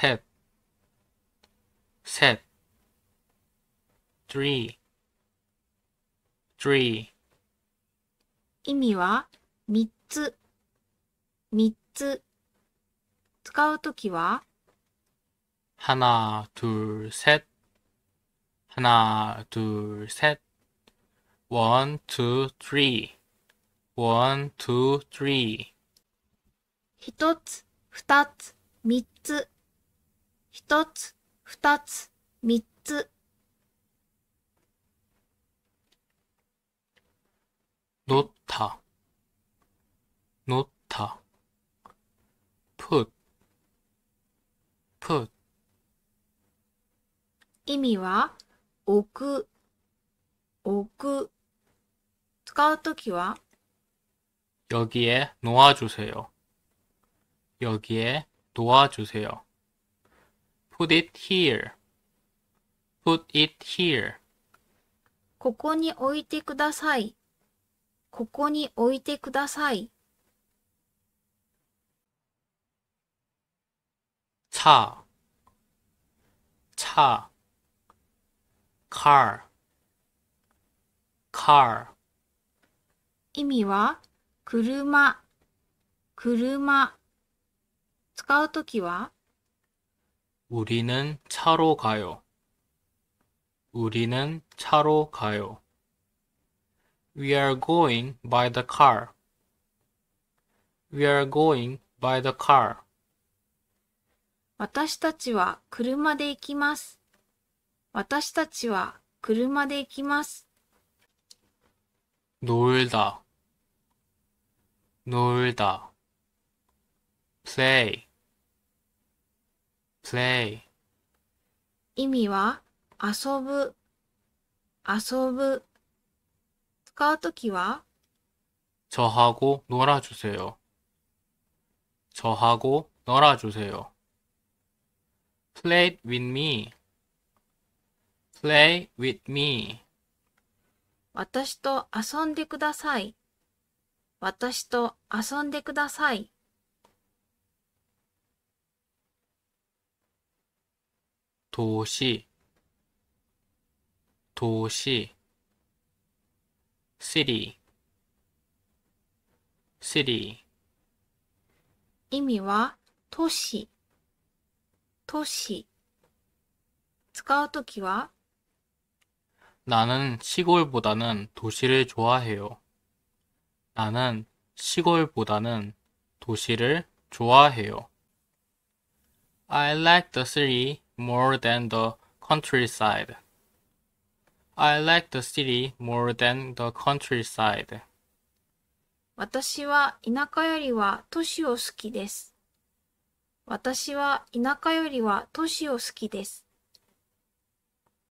set, set, tree, tree 意味は3つ、3つ。使うときは하나둘셋하나둘셋 one, two, three, one, two, three 1つ、2つ、3つ。一つ、二つ、三つ。乗った、乗った。put, put. 意味は、置く、置く。使うときは、여기에놓아주세요여기에놓아주세요 put it here. put it here. ここに置いてください。ここに置いてください。차차 car, car. 意味は、車、車。使うときは、 우리는 차로 가요. 우리는 차로 가요. We are going by the car. We are going by the car. 私たちは車で行きます。私たちは車で行きます。놀 다, 놀 다, play, play 意味は遊ぶ、遊ぶ。使うときは저하고놀아주세요저하고놀아주세요 play with me play with me 私と遊んでください。私と遊んでください。 도시 도시 city city 意味は都市都市使うとは 나는 시골보다는 도시를 좋아해요. 나는 시골보다는 도시를 좋아해요. I like the city more than the countryside. I like the city more than the countryside. 私は田舎よりは都市を好きです。私は田舎よりは都市を好きです。